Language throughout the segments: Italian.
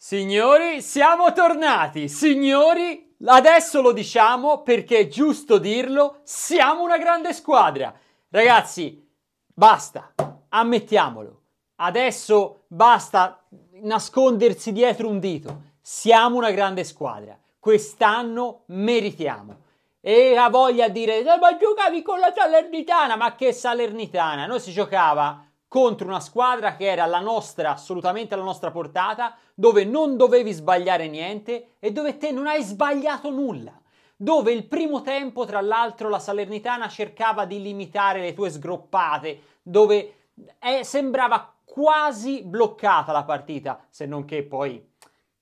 Signori, siamo tornati! Signori, adesso lo diciamo perché è giusto dirlo, siamo una grande squadra! Ragazzi, basta, ammettiamolo. Adesso basta nascondersi dietro un dito. Siamo una grande squadra. Quest'anno meritiamo. E ha voglia di dire, eh, ma giocavi con la Salernitana, ma che Salernitana? Noi si giocava contro una squadra che era la nostra, assolutamente la nostra portata, dove non dovevi sbagliare niente e dove te non hai sbagliato nulla. Dove il primo tempo, tra l'altro, la Salernitana cercava di limitare le tue sgroppate, dove è, eh, sembrava quasi bloccata la partita, se non che poi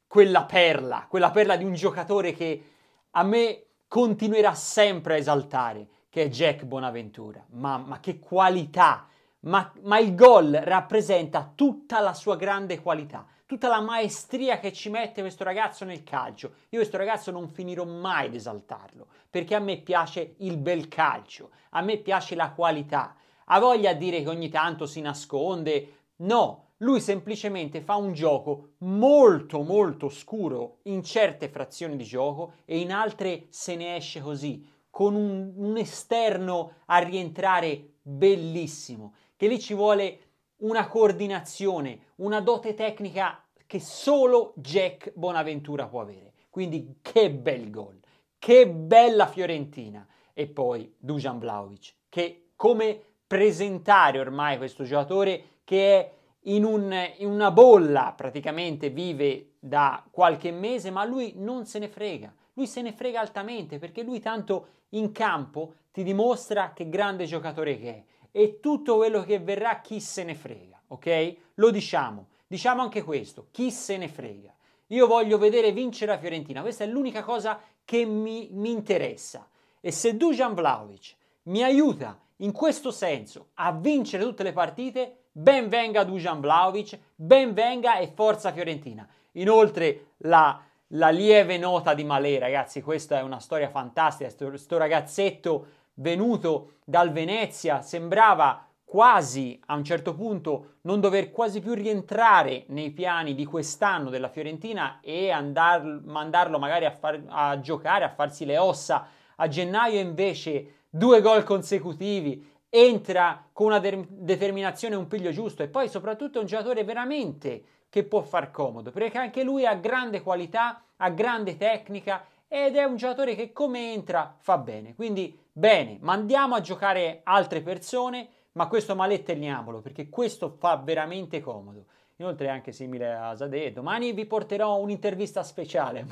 quella perla, quella perla di un giocatore che a me continuerà sempre a esaltare, che è Jack Bonaventura. Mamma, che qualità! ma, ma il gol rappresenta tutta la sua grande qualità tutta la maestria che ci mette questo ragazzo nel calcio. Io questo ragazzo non finirò mai di esaltarlo, perché a me piace il bel calcio, a me piace la qualità. Ha voglia di dire che ogni tanto si nasconde? No, lui semplicemente fa un gioco molto molto scuro in certe frazioni di gioco e in altre se ne esce così, con un, un esterno a rientrare bellissimo che lì ci vuole una coordinazione, una dote tecnica che solo Jack Bonaventura può avere. Quindi che bel gol, che bella Fiorentina. E poi Dujan Vlaovic, che come presentare ormai questo giocatore che è in, un, in una bolla praticamente, vive da qualche mese, ma lui non se ne frega. Lui se ne frega altamente perché lui tanto in campo ti dimostra che grande giocatore che è e tutto quello che verrà chi se ne frega, ok? Lo diciamo, diciamo anche questo, chi se ne frega. Io voglio vedere vincere la Fiorentina, questa è l'unica cosa che mi, mi interessa. E se Dujan Vlaovic mi aiuta in questo senso a vincere tutte le partite, ben venga Dujan Vlaovic, ben venga e forza Fiorentina. Inoltre la, la lieve nota di Malé, ragazzi, questa è una storia fantastica, questo ragazzetto venuto dal Venezia, sembrava quasi a un certo punto non dover quasi più rientrare nei piani di quest'anno della Fiorentina e andar, mandarlo magari a, far, a giocare, a farsi le ossa a gennaio, invece due gol consecutivi, entra con una de- determinazione, un piglio giusto e poi soprattutto è un giocatore veramente che può far comodo, perché anche lui ha grande qualità, ha grande tecnica ed è un giocatore che come entra fa bene. Quindi bene, mandiamo a giocare altre persone, ma questo malettelliamolo perché questo fa veramente comodo. Inoltre è anche simile a Zadeh, domani vi porterò un'intervista speciale.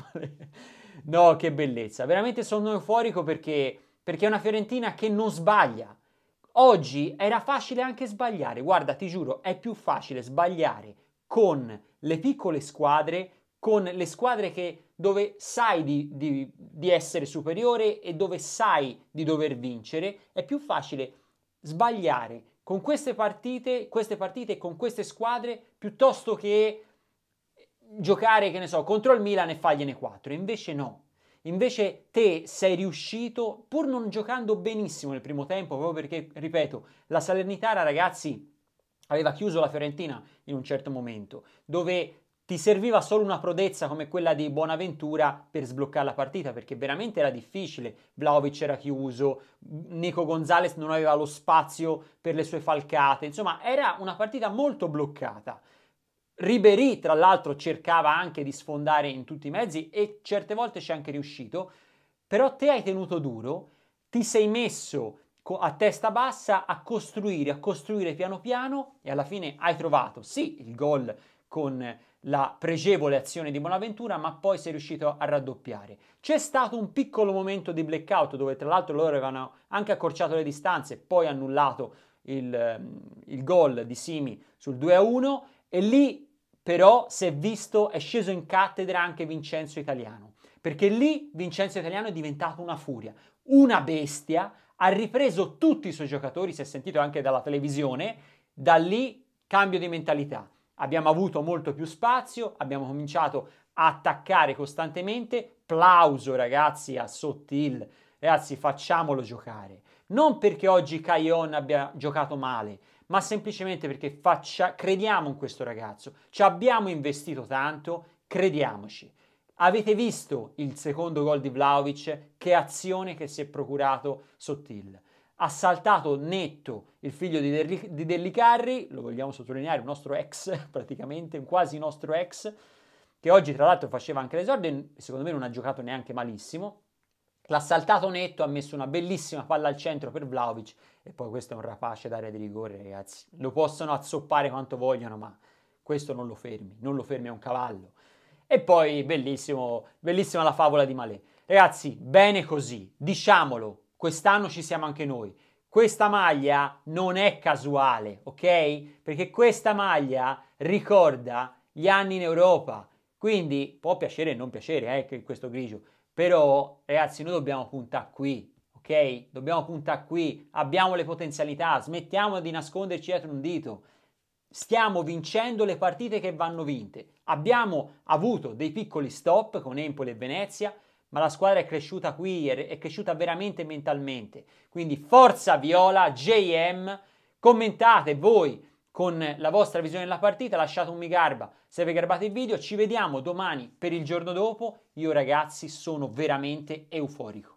no, che bellezza, veramente sono euforico perché, perché è una Fiorentina che non sbaglia. Oggi era facile anche sbagliare, guarda ti giuro, è più facile sbagliare con le piccole squadre con le squadre che, dove sai di, di, di essere superiore e dove sai di dover vincere, è più facile sbagliare con queste partite, queste partite con queste squadre piuttosto che giocare, che ne so, contro il Milan e fargliene 4. Invece no. Invece te sei riuscito, pur non giocando benissimo nel primo tempo, proprio perché, ripeto, la Salernitana, ragazzi, aveva chiuso la Fiorentina in un certo momento, dove ti serviva solo una prodezza come quella di Buonaventura per sbloccare la partita perché veramente era difficile. Vlaovic era chiuso, Nico Gonzalez non aveva lo spazio per le sue falcate, insomma era una partita molto bloccata. Ribery tra l'altro cercava anche di sfondare in tutti i mezzi e certe volte ci è anche riuscito, però te hai tenuto duro, ti sei messo a testa bassa a costruire, a costruire piano piano e alla fine hai trovato sì il gol con la pregevole azione di Bonaventura, ma poi si è riuscito a raddoppiare. C'è stato un piccolo momento di blackout dove tra l'altro loro avevano anche accorciato le distanze, poi annullato il, ehm, il gol di Simi sul 2-1 e lì però si è visto, è sceso in cattedra anche Vincenzo Italiano, perché lì Vincenzo Italiano è diventato una furia, una bestia, ha ripreso tutti i suoi giocatori, si è sentito anche dalla televisione, da lì cambio di mentalità abbiamo avuto molto più spazio, abbiamo cominciato a attaccare costantemente, plauso ragazzi a Sottil, ragazzi facciamolo giocare. Non perché oggi Caion abbia giocato male, ma semplicemente perché faccia, crediamo in questo ragazzo, ci abbiamo investito tanto, crediamoci. Avete visto il secondo gol di Vlaovic, che azione che si è procurato Sottil ha saltato netto il figlio di, Derli, di Dellicarri, lo vogliamo sottolineare, un nostro ex praticamente, un quasi nostro ex, che oggi tra l'altro faceva anche l'esordio e secondo me non ha giocato neanche malissimo. L'ha saltato netto, ha messo una bellissima palla al centro per Vlaovic e poi questo è un rapace d'area di rigore, ragazzi. Lo possono azzoppare quanto vogliono, ma questo non lo fermi, non lo fermi, a un cavallo. E poi bellissimo, bellissima la favola di Malé. Ragazzi, bene così, diciamolo, quest'anno ci siamo anche noi. Questa maglia non è casuale, ok? Perché questa maglia ricorda gli anni in Europa. Quindi può piacere e non piacere eh, questo grigio, però ragazzi noi dobbiamo puntare qui, ok? Dobbiamo puntare qui, abbiamo le potenzialità, smettiamo di nasconderci dietro un dito. Stiamo vincendo le partite che vanno vinte. Abbiamo avuto dei piccoli stop con Empoli e Venezia, ma la squadra è cresciuta qui, è cresciuta veramente mentalmente. Quindi forza Viola, JM, commentate voi con la vostra visione della partita, lasciate un mi garba se vi garbate il video, ci vediamo domani per il giorno dopo, io ragazzi sono veramente euforico.